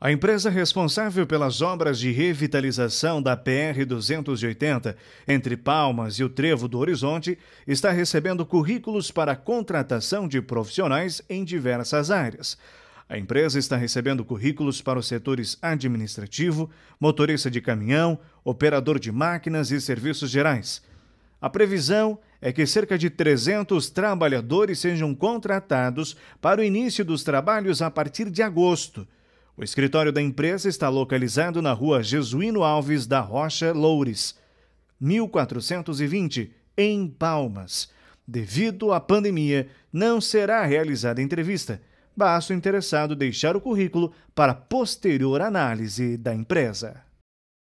A empresa responsável pelas obras de revitalização da PR-280, entre Palmas e o Trevo do Horizonte, está recebendo currículos para contratação de profissionais em diversas áreas. A empresa está recebendo currículos para os setores administrativo, motorista de caminhão, operador de máquinas e serviços gerais. A previsão é que cerca de 300 trabalhadores sejam contratados para o início dos trabalhos a partir de agosto o escritório da empresa está localizado na rua Jesuíno Alves da Rocha Loures, 1420, em Palmas. Devido à pandemia, não será realizada entrevista. Basta o interessado deixar o currículo para posterior análise da empresa.